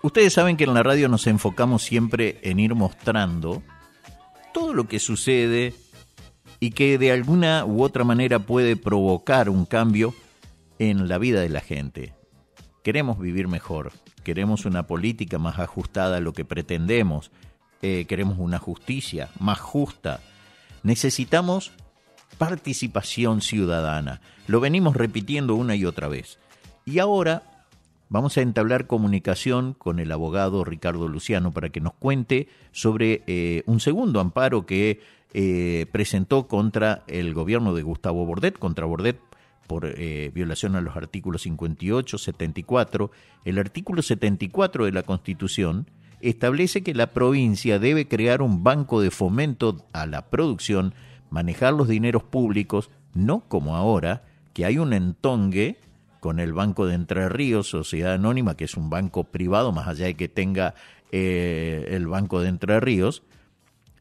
Ustedes saben que en la radio nos enfocamos siempre en ir mostrando todo lo que sucede y que de alguna u otra manera puede provocar un cambio en la vida de la gente. Queremos vivir mejor, queremos una política más ajustada a lo que pretendemos, eh, queremos una justicia más justa, necesitamos participación ciudadana, lo venimos repitiendo una y otra vez. Y ahora Vamos a entablar comunicación con el abogado Ricardo Luciano para que nos cuente sobre eh, un segundo amparo que eh, presentó contra el gobierno de Gustavo Bordet, contra Bordet por eh, violación a los artículos 58, 74. El artículo 74 de la Constitución establece que la provincia debe crear un banco de fomento a la producción, manejar los dineros públicos, no como ahora, que hay un entongue con el Banco de Entre Ríos, Sociedad Anónima, que es un banco privado, más allá de que tenga eh, el Banco de Entre Ríos.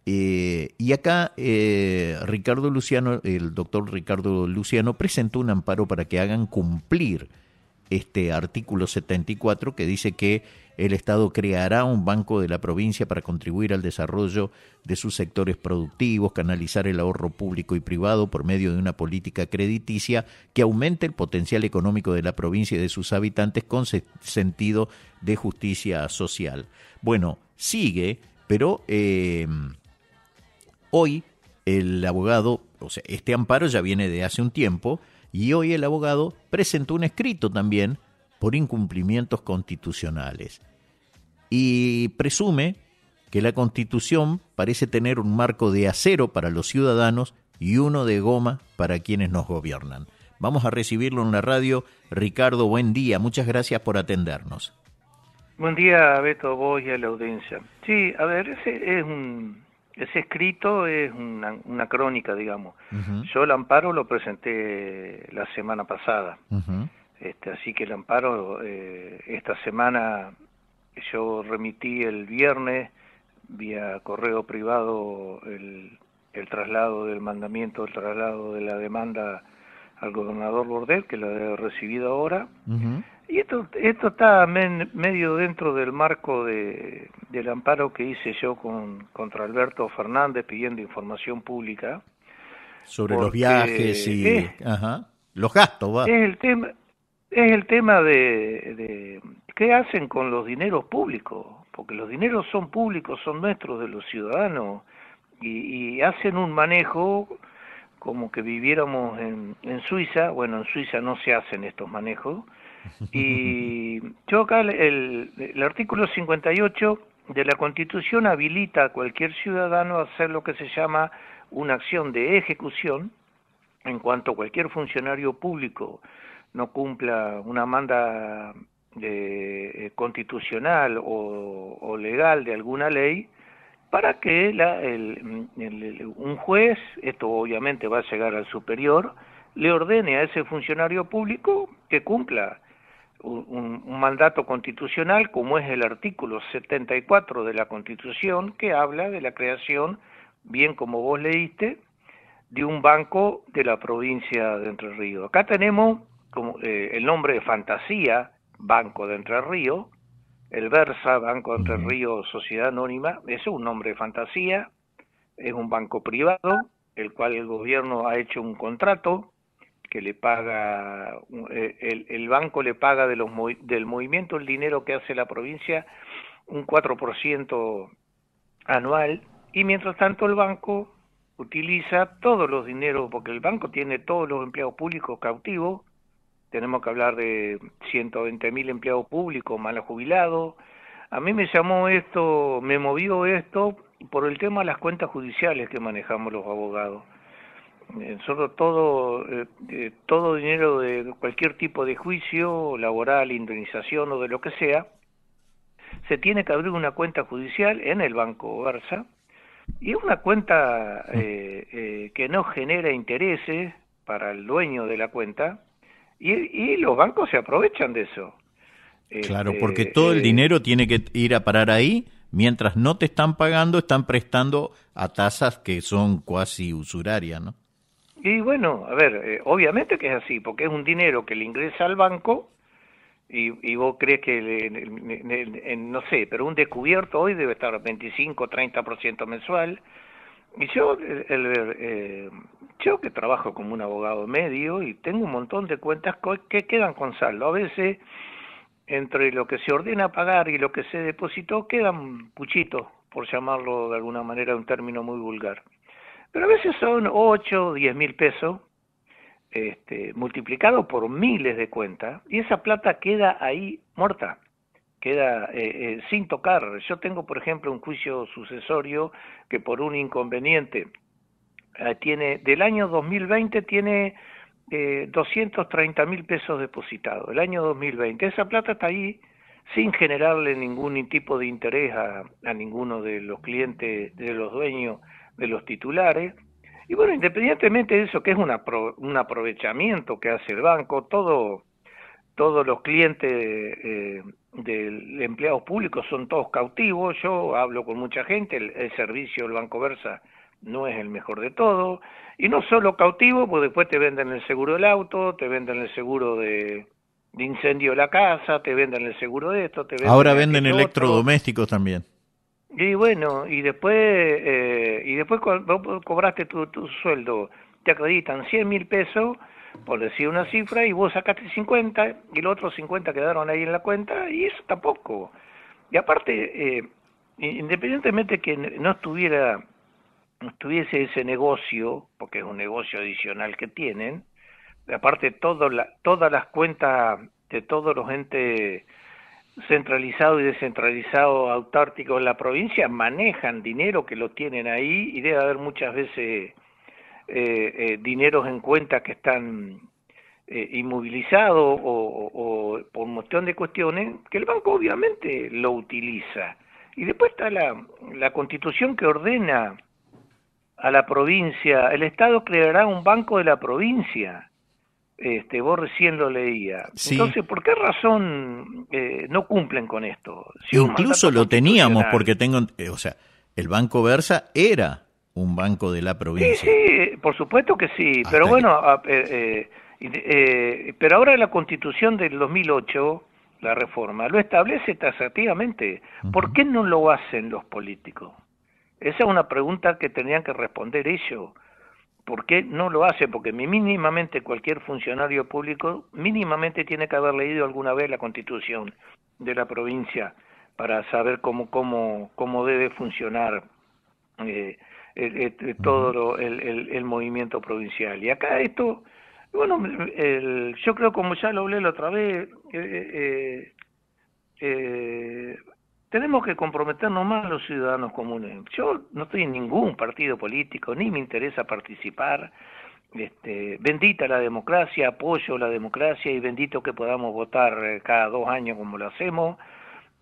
Eh, y acá eh, Ricardo Luciano, el doctor Ricardo Luciano presentó un amparo para que hagan cumplir este artículo 74 que dice que el Estado creará un banco de la provincia para contribuir al desarrollo de sus sectores productivos, canalizar el ahorro público y privado por medio de una política crediticia que aumente el potencial económico de la provincia y de sus habitantes con sentido de justicia social. Bueno, sigue, pero em, hoy el abogado, o sea, este amparo ya viene de hace un tiempo, y hoy el abogado presentó un escrito también por incumplimientos constitucionales. Y presume que la constitución parece tener un marco de acero para los ciudadanos y uno de goma para quienes nos gobiernan. Vamos a recibirlo en la radio. Ricardo, buen día. Muchas gracias por atendernos. Buen día, Beto, vos y a la audiencia. Sí, a ver, ese es un, ese escrito es una, una crónica, digamos. Yo el amparo lo presenté la semana pasada. Este, así que el amparo, eh, esta semana yo remití el viernes vía correo privado el, traslado del mandamiento, el traslado de la demanda al gobernador Bordel, que lo he recibido ahora. Y esto, esto está medio dentro del marco del amparo que hice yo con, contra Alberto Fernández pidiendo información pública. Sobre los viajes y... los gastos, Es el tema, es el tema de, de, qué hacen con los dineros públicos, porque los dineros son públicos, son nuestros, de los ciudadanos, y, y hacen un manejo como que viviéramos en, en, Suiza, bueno, en Suiza no se hacen estos manejos, y yo acá el, el artículo 58 de la Constitución habilita a cualquier ciudadano a hacer lo que se llama una acción de ejecución en cuanto a cualquier funcionario público no cumpla una manda eh, constitucional o, legal de alguna ley, para que un juez, esto obviamente va a llegar al superior, le ordene a ese funcionario público que cumpla un, un, mandato constitucional como es el artículo 74 de la Constitución que habla de la creación, bien como vos leíste, de un banco de la provincia de Entre Ríos. Acá tenemos como, eh, el nombre de Fantasía, Banco de Entre Ríos, el Versa, Banco de Entre Ríos, Sociedad Anónima, es un nombre de fantasía, es un banco privado, el cual el gobierno ha hecho un contrato que le paga, eh, el, el banco le paga de los, del movimiento el dinero que hace la provincia un 4% anual y mientras tanto el banco utiliza todos los dineros, porque el banco tiene todos los empleados públicos cautivos, tenemos que hablar de 120.000 empleados públicos, mal jubilados. A mí me llamó esto, me movió esto por el tema de las cuentas judiciales que manejamos los abogados. Eh, nosotros todo, eh, eh, todo dinero de cualquier tipo de juicio, laboral, indemnización o de lo que sea, se tiene que abrir una cuenta judicial en el Banco Barça y una cuenta que no genera intereses para el dueño de la cuenta, y, los bancos se aprovechan de eso. Claro, este, porque todo el eh, dinero tiene que ir a parar ahí. Mientras no te están pagando, están prestando a tasas que son cuasi usurarias, ¿no? Y bueno, a ver, eh, obviamente que es así, porque es un dinero que le ingresa al banco y, y vos crees que, no sé, pero un descubierto hoy debe estar 25, 30% mensual. Y yo, el, eh, yo que trabajo como un abogado medio y tengo un montón de cuentas que quedan con saldo. A veces entre lo que se ordena pagar y lo que se depositó quedan puchitos, por llamarlo de alguna manera un término muy vulgar. Pero a veces son 8 o 10 mil pesos este, multiplicado por miles de cuentas y esa plata queda ahí muerta, queda eh, eh, sin tocar. Yo tengo, por ejemplo, un juicio sucesorio que por un inconveniente eh, tiene del año 2020 tiene 230 eh, mil pesos depositados, el año 2020. Esa plata está ahí sin generarle ningún tipo de interés a, ninguno de los clientes, de los dueños, de los titulares. Y bueno, independientemente de eso, que es un aprovechamiento que hace el banco, todo, todos los clientes eh, de empleados públicos son todos cautivos. Yo hablo con mucha gente, el, servicio del Banco Versa no es el mejor de todo. Y no solo cautivo, pues después te venden el seguro del auto, te venden el seguro de, incendio de la casa, te venden el seguro de esto, te venden Ahora venden este electrodomésticos también. Y bueno, y después, eh, y después cobraste tu, tu sueldo, te acreditan 100 mil pesos, por decir una cifra, y vos sacaste 50, y los otros 50 quedaron ahí en la cuenta, y eso tampoco. Y aparte, eh, independientemente que no estuviera tuviese ese negocio, porque es un negocio adicional que tienen, aparte todo todas las cuentas de todos los entes centralizados y descentralizados autárticos en la provincia manejan dinero que lo tienen ahí y debe haber muchas veces eh, eh, dineros en cuentas que están eh, inmovilizados o, por moción de cuestiones que el banco obviamente lo utiliza. Y después está la, la constitución que ordena a la provincia, el Estado creará un banco de la provincia. Este, vos recién lo leía. Entonces, ¿por qué razón eh, no cumplen con esto? Si Incluso lo teníamos, porque tengo, eh, o sea, el Banco Versa era un banco de la provincia. Sí, sí por supuesto que sí, pero bueno, eh, pero ahora la constitución del 2008 la reforma, lo establece tasativamente, ¿Por qué no lo hacen los políticos? Esa es una pregunta que tendrían que responder ellos. ¿Por qué no lo hace? Porque mínimamente cualquier funcionario público mínimamente tiene que haber leído alguna vez la constitución de la provincia para saber cómo, cómo, cómo debe funcionar eh, todo el, el, movimiento provincial. Y acá esto, bueno, yo creo como ya lo hablé la otra vez, eh, eh, eh, eh tenemos que comprometernos más los ciudadanos comunes. Yo no estoy en ningún partido político, ni me interesa participar. Este, bendita la democracia, apoyo la democracia y bendito que podamos votar eh, cada dos años como lo hacemos.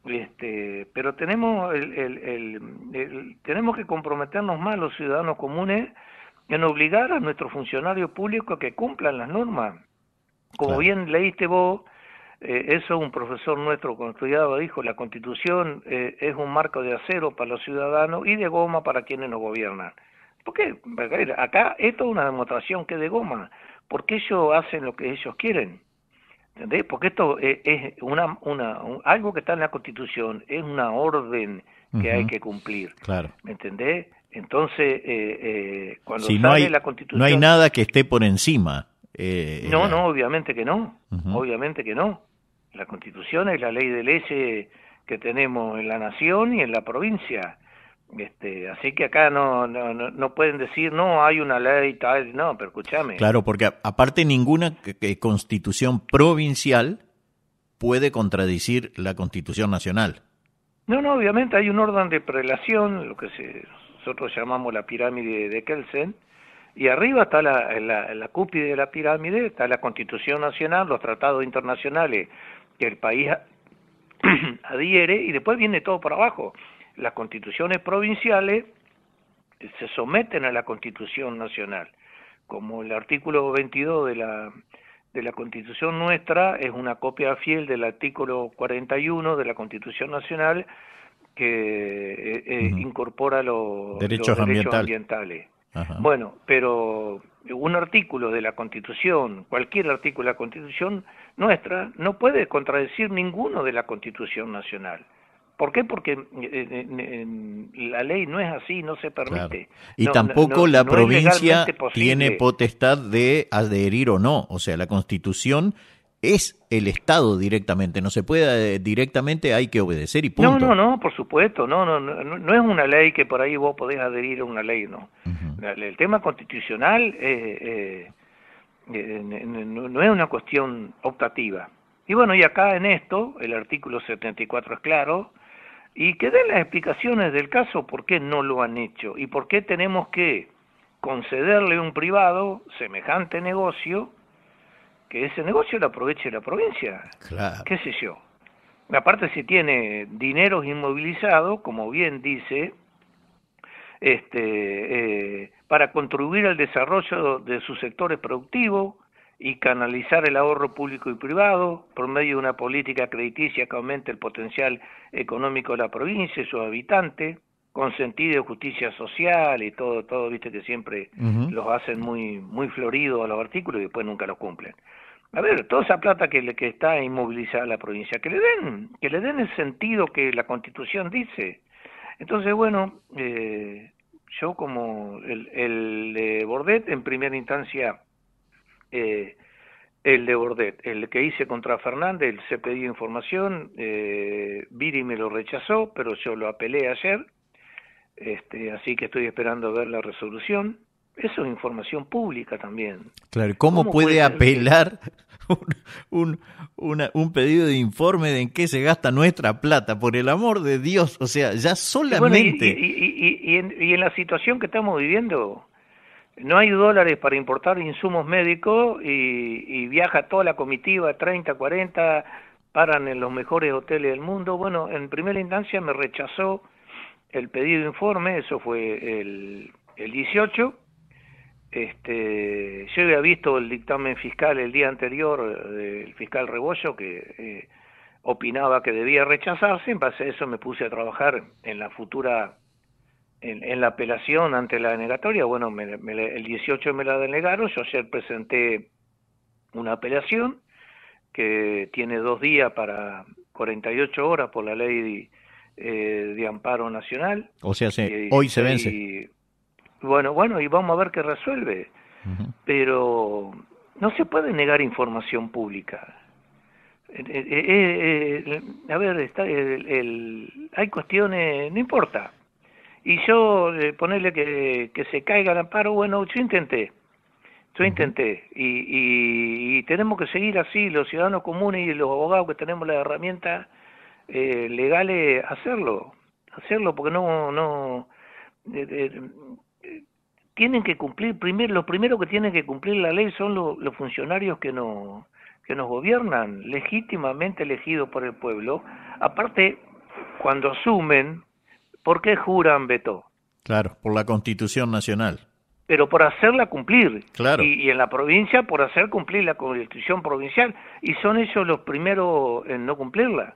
Este, pero tenemos, el, tenemos que comprometernos más los ciudadanos comunes en obligar a nuestros funcionarios públicos a que cumplan las normas. Como bien leíste vos, eh, eso un profesor nuestro construyado dijo, la constitución eh, es un marco de acero para los ciudadanos y de goma para quienes nos gobiernan. ¿Por Acá esto es una demostración que de goma, porque ellos hacen lo que ellos quieren. ¿Entendés? Porque esto eh, es una, una algo que está en la constitución, es una orden que hay que cumplir. Claro. ¿Me entendés? Entonces, cuando sale la constitución... No hay nada que esté por encima eh, no, no, obviamente que no, obviamente que no. La constitución es la ley de leyes que tenemos en la nación y en la provincia. Este, así que acá no, no, no pueden decir, no, hay una ley tal, no, pero escúchame. Claro, porque aparte ninguna constitución provincial puede contradecir la constitución nacional. No, no, obviamente hay un orden de prelación, lo que se, nosotros llamamos la pirámide de Kelsen, y arriba está la, en de la pirámide, está la Constitución Nacional, los tratados internacionales que el país adhiere, y después viene todo por abajo. Las constituciones provinciales se someten a la Constitución Nacional. Como el artículo 22 de la, de la Constitución nuestra es una copia fiel del artículo 41 de la Constitución Nacional que eh, eh, incorpora los derechos, ambientales. Bueno, pero un artículo de la Constitución, cualquier artículo de la Constitución nuestra, no puede contradecir ninguno de la Constitución nacional. ¿Por qué? Porque eh, la ley no es así, no se permite. Y tampoco la provincia tiene potestad de adherir o no. O sea, la Constitución es el Estado directamente, no se puede eh, directamente, hay que obedecer y punto. No, no, no, por supuesto, no, no, no, es una ley que por ahí vos podés adherir a una ley, no. El tema constitucional eh, eh, no es una cuestión optativa. Y bueno, y acá en esto, el artículo 74 es claro, y que den las explicaciones del caso por qué no lo han hecho y por qué tenemos que concederle un privado semejante negocio ese negocio lo aproveche la provincia. ¿Qué sé yo? Aparte, si tiene dinero inmovilizado como bien dice, este, eh, para contribuir al desarrollo de sus sectores productivos y canalizar el ahorro público y privado por medio de una política crediticia que aumente el potencial económico de la provincia y sus habitantes, con sentido de justicia social y todo, todo, viste que siempre los hacen muy, muy floridos a los artículos y después nunca los cumplen. A ver, toda esa plata que, que está inmovilizada la provincia, que le den, que le den el sentido que la constitución dice. Entonces, bueno, eh, yo como el, el de Bordet, en primera instancia, eh, el de Bordet, el que hice contra Fernández, se pidió información, eh, Viri me lo rechazó, pero yo lo apelé ayer, este, así que estoy esperando ver la resolución eso es información pública también. Claro, ¿cómo, puede, apelar un, pedido de informe de en qué se gasta nuestra plata? Por el amor de Dios, o sea, ya solamente... Y, en, la situación que estamos viviendo, no hay dólares para importar insumos médicos y, viaja toda la comitiva, 30, 40, paran en los mejores hoteles del mundo. Bueno, en primera instancia me rechazó el pedido de informe, eso fue el, el 18 este, yo había visto el dictamen fiscal el día anterior eh, del fiscal Rebollo que eh, opinaba que debía rechazarse, en base a eso me puse a trabajar en la futura, en, la apelación ante la denegatoria, bueno, el 18 me la denegaron, yo ayer presenté una apelación que tiene dos días para 48 horas por la ley eh, de, amparo nacional. O sea, hoy se vence. Bueno, bueno, y vamos a ver qué resuelve. Pero no se puede negar información pública. Eh, eh, eh, a ver, está el, hay cuestiones, no importa. Y yo, ponerle que, que se caiga el amparo, bueno, yo intenté, yo intenté, y, y, y, tenemos que seguir así, los ciudadanos comunes y los abogados que tenemos la herramienta legales, hacerlo, hacerlo, porque no, no, tienen que cumplir, primero, lo primero que tienen que cumplir la ley son los funcionarios que nos, que nos gobiernan, legítimamente elegidos por el pueblo. Aparte, cuando asumen, ¿por qué juran veto? Claro, por la Constitución Nacional. Pero por hacerla cumplir. Claro. Y, en la provincia, por hacer cumplir la Constitución Provincial. Y son ellos los primeros en no cumplirla.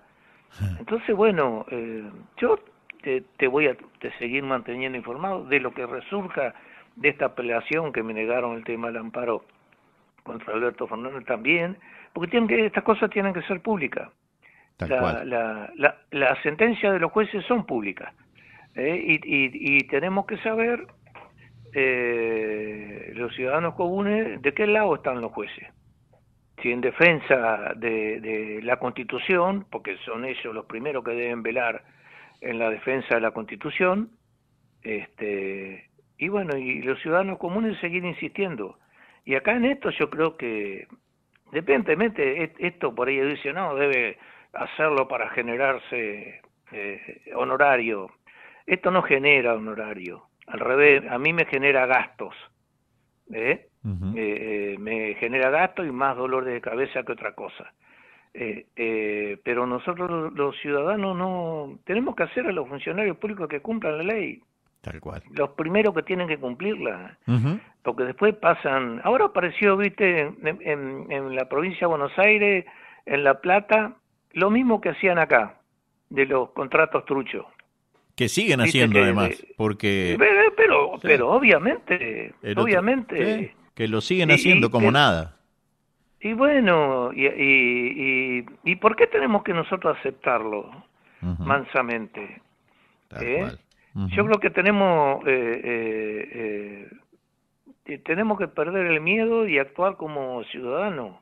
Entonces, bueno, eh, yo te, voy a seguir manteniendo informado de lo que resurja de esta apelación que me negaron el tema del amparo contra Alberto Fernández también, porque tienen que, estas cosas tienen que ser públicas. La, la, sentencia de los jueces son públicas ¿eh? y, tenemos que saber eh, los ciudadanos comunes de qué lado están los jueces si en defensa de, de, la Constitución, porque son ellos los primeros que deben velar en la defensa de la Constitución, este, y bueno, y los ciudadanos comunes seguir insistiendo. Y acá en esto yo creo que, dependientemente, e-, esto por ahí dice, no, debe hacerlo para generarse eh, honorario. Esto no genera honorario, al revés, a mí me genera gastos. ¿eh? Eh, me genera gastos y más dolor de cabeza que otra cosa. pero nosotros los ciudadanos no tenemos que hacer a los funcionarios públicos que cumplan la ley Tal cual. Los primeros que tienen que cumplirla. Porque después pasan. Ahora apareció, viste, en, la provincia de Buenos Aires, en La Plata, lo mismo que hacían acá, de los contratos truchos. Que siguen haciendo, además, porque. Pero, pero, obviamente, obviamente. que lo siguen haciendo como nada. Y bueno, y, y, por qué tenemos que nosotros aceptarlo mansamente? Tal ¿Eh? cual. Yo creo que tenemos eh, eh, eh, tenemos que perder el miedo y actuar como ciudadanos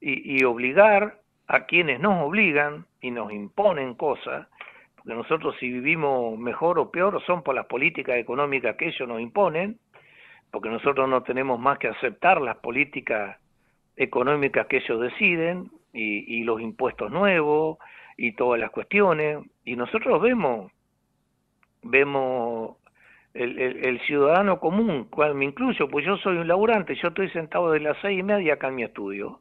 y, obligar a quienes nos obligan y nos imponen cosas porque nosotros si vivimos mejor o peor son por las políticas económicas que ellos nos imponen, porque nosotros no tenemos más que aceptar las políticas económicas que ellos deciden y, y los impuestos nuevos y todas las cuestiones. Y nosotros vemos vemos el, ciudadano común, cuando me incluyo, pues yo soy un laburante, yo estoy sentado de las seis y media acá en mi estudio,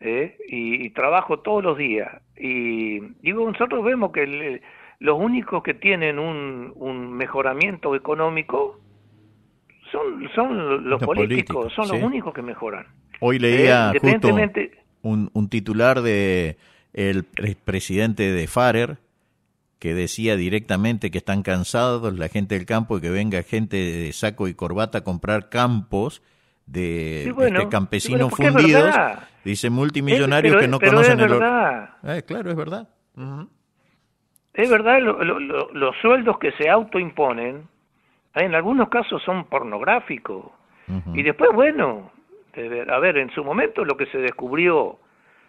¿eh? y, trabajo todos los días. Y digo, nosotros vemos que los únicos que tienen un, mejoramiento económico son, son los, políticos, son los únicos que mejoran. Hoy ¿Eh? leía justo un, titular de el presidente de Farer, que decía directamente que están cansados la gente del campo y que venga gente de saco y corbata a comprar campos de este campesinos fundidos, dice multimillonarios que no conocen el verdad. Eh, claro, es verdad. Es verdad, los sueldos que se autoimponen, ¿eh? en algunos casos son pornográficos. Y después, bueno, a ver, en su momento lo que se descubrió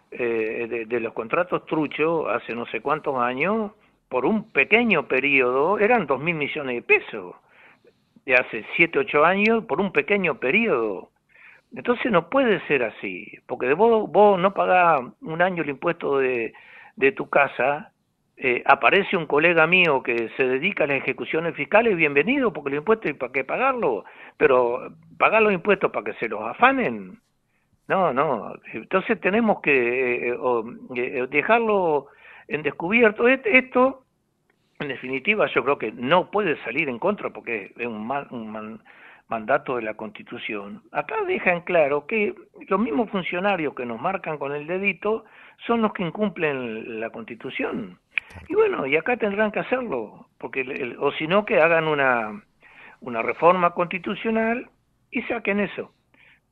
eh, de, de, los contratos truchos hace no sé cuántos años por un pequeño periodo eran 2.000 millones de pesos, de hace 7, 8 años, por un pequeño periodo. Entonces no puede ser así, porque vos, vos no pagás un año el impuesto de, de tu casa, eh, aparece un colega mío que se dedica a las ejecuciones fiscales, bienvenido, porque el impuesto y para qué pagarlo, pero pagar los impuestos para que se los afanen. No, no, entonces tenemos que eh, eh, dejarlo en descubierto. Este, esto en definitiva, yo creo que no puede salir en contra porque es un, mandato de la Constitución. Acá dejan claro que los mismos funcionarios que nos marcan con el dedito son los que incumplen la Constitución. Y bueno, y acá tendrán que hacerlo, porque o si no que hagan una, una reforma constitucional y saquen eso.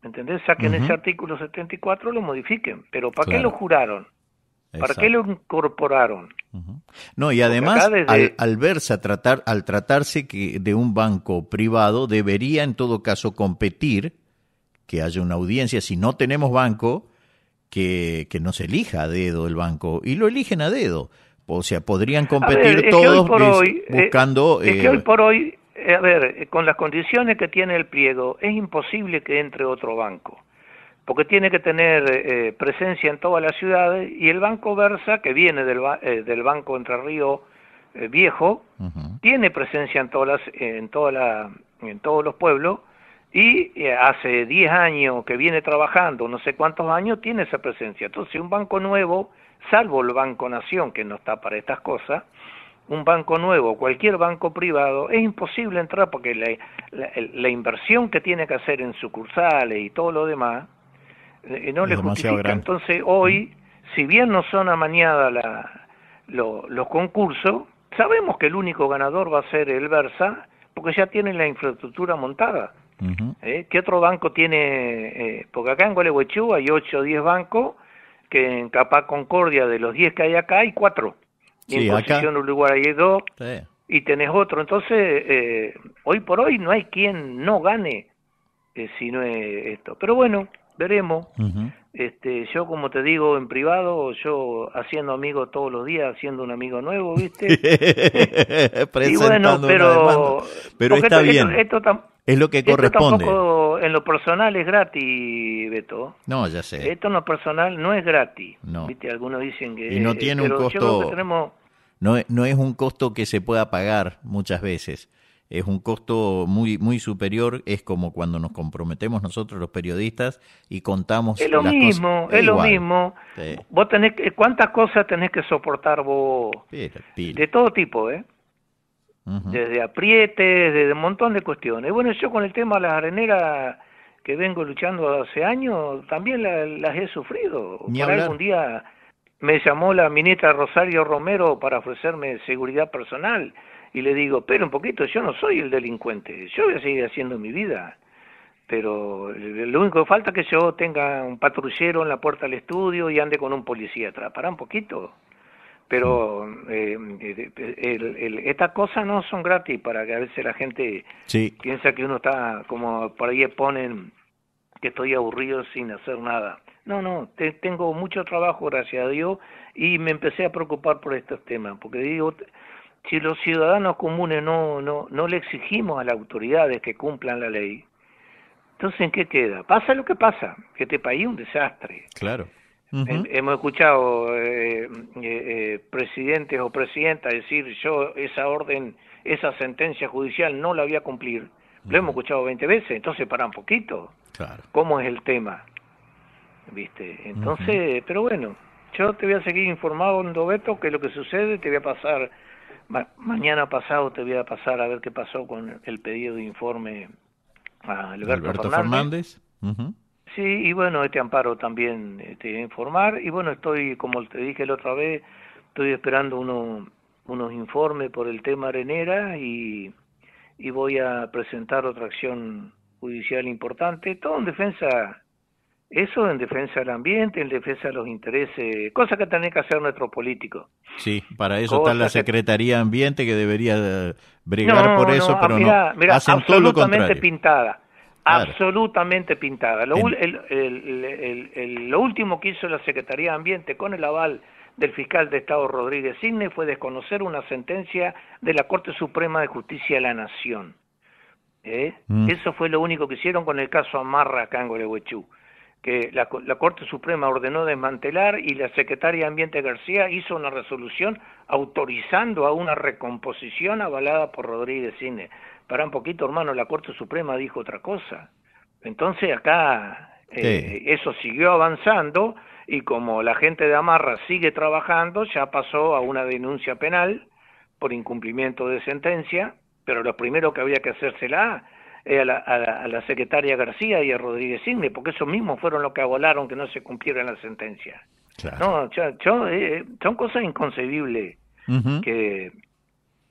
¿Me entendés? Saquen ese artículo 74, lo modifiquen. Pero ¿para qué lo juraron? ¿Para qué lo incorporaron? No, y además al, verse a tratar, al tratarse que de un banco privado debería en todo caso competir que haya una audiencia. Si no tenemos banco, que, que no se elija a dedo el banco y lo eligen a dedo. O sea, podrían competir todos eh, buscando. Es que eh, hoy por hoy, eh, a ver, con las condiciones que tiene el pliego, es imposible que entre otro banco porque tiene que tener eh, eh, presencia en todas las ciudades y el Banco Versa, que viene del, eh, del Banco Entre Río Viejo, tiene presencia en, todas en, toda en todos los pueblos y hace 10 años que viene trabajando, no sé cuántos años, tiene esa presencia. Entonces, un banco nuevo, salvo el Banco Nación, que no está para estas cosas, un banco nuevo, cualquier banco privado, es imposible entrar porque la, la inversión que tiene que hacer en sucursales y todo lo demás, no le justifica. Entonces hoy, si bien no son amañadas los concursos, sabemos que el único ganador va a ser el Versa, porque ya tiene la infraestructura montada. ¿Eh? ¿Qué otro banco tiene? Eh, porque acá en Gualeguaychú hay 8 o 10 bancos, que en Capaz Concordia de los 10 que hay acá hay 4. Y en Posición Uruguay hay 2. Y tenés otro. Entonces, eh, hoy por hoy no hay quien no gane si no es esto. Pero bueno, veremos. Este, yo como te digo en privado, yo haciendo amigos todos los días, haciendo un amigo nuevo, ¿viste? y bueno, pero está bien. es lo que corresponde. tampoco en lo personal es gratis, Beto. No, ya sé. Esto en lo personal no es gratis. ¿Viste? Algunos dicen que Y no tiene un costo. No, no es un costo que se pueda pagar muchas veces es un costo muy, muy superior, es como cuando nos comprometemos nosotros los periodistas y contamos... Es lo mismo, es, lo mismo. Vos tenés, ¿Cuántas cosas tenés que soportar vos? De todo tipo, ¿eh? Desde aprietes, desde un montón de cuestiones. Bueno, yo con el tema de las areneras que vengo luchando hace años, también las he sufrido. Por algún día me llamó la ministra Rosario Romero para ofrecerme seguridad personal y le digo, pero un poquito, yo no soy el delincuente, yo voy a seguir haciendo mi vida, pero lo único que falta es que yo tenga un patrullero en la puerta del estudio y ande con un policía atrás, para un poquito. Pero eh, eh el, estas cosas no son gratis para que a veces la gente piensa que uno está, como por ahí ponen, que estoy aburrido sin hacer nada. No, no, tengo mucho trabajo, gracias a Dios, y me empecé a preocupar por estos temas, porque digo, si los ciudadanos comunes no, no, no le exigimos a las autoridades que cumplan la ley, entonces ¿en qué queda? Pasa lo que pasa, que este país es un desastre. Claro. Hemos escuchado eh, eh, eh, presidentes o presidentas decir yo esa orden, esa sentencia judicial no la voy a cumplir. Lo hemos escuchado 20 veces, entonces para un poquito. Claro. ¿Cómo es el tema? ¿Viste? Entonces, pero bueno, yo te voy a seguir informando, Beto, que lo que sucede te voy a pasar mañana pasado te voy a pasar a ver qué pasó con el pedido de informe a Alberto, Fernández. Sí, y bueno, este amparo también te este, a informar. Y bueno, estoy, como te dije la otra vez, estoy esperando unos informes por el tema arenera y, y voy a presentar otra acción judicial importante, todo en defensa eso en defensa del ambiente, en defensa de los intereses, cosa que tiene que hacer nuestros políticos. Sí, para eso está la Secretaría de Ambiente que debería eh, brigar por eso, pero no. Mira, absolutamente pintada. Absolutamente pintada. Lo, último que hizo la Secretaría de Ambiente con el aval del fiscal de Estado Rodríguez Signe fue desconocer una sentencia de la Corte Suprema de Justicia de la Nación. ¿Eh? Mm. Eso fue lo único que hicieron con el caso Amarra acá en que la, Corte Suprema ordenó desmantelar y la Secretaria de Ambiente García hizo una resolución autorizando a una recomposición avalada por Rodríguez Cine. Para un poquito, hermano, la Corte Suprema dijo otra cosa. Entonces acá eh, eso siguió avanzando y como la gente de Amarra sigue trabajando, ya pasó a una denuncia penal por incumplimiento de sentencia, pero lo primero que había que hacérsela eh, a la, secretaria García y a Rodríguez Signe porque esos mismos fueron los que abolaron que no se cumpliera la sentencia. No, eh, son cosas inconcebibles que,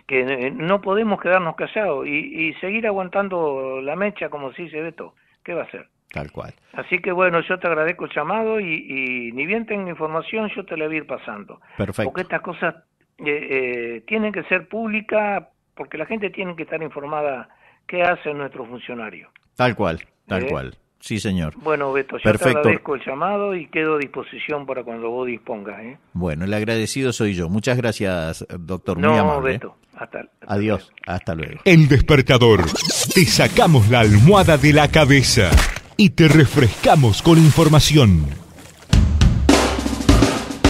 eh, no podemos quedarnos callados y, seguir aguantando la mecha como se dice todo ¿Qué va a hacer? Tal cual. Así que bueno, yo te agradezco el llamado y, ni bien tengo información, yo te la voy a ir pasando. Perfecto. Porque estas cosas tienen que ser públicas, porque la gente tiene que estar informada qué hace nuestro funcionario? Tal cual, tal ¿Eh? cual. Sí, señor. Bueno, Beto, yo Perfecto. te agradezco el llamado y quedo a disposición para cuando vos dispongas. ¿eh? Bueno, el agradecido soy yo. Muchas gracias, doctor. No, Muy ¿eh? Beto. Adiós. Hasta luego. El despertador. Te sacamos la almohada de la cabeza y te refrescamos con información.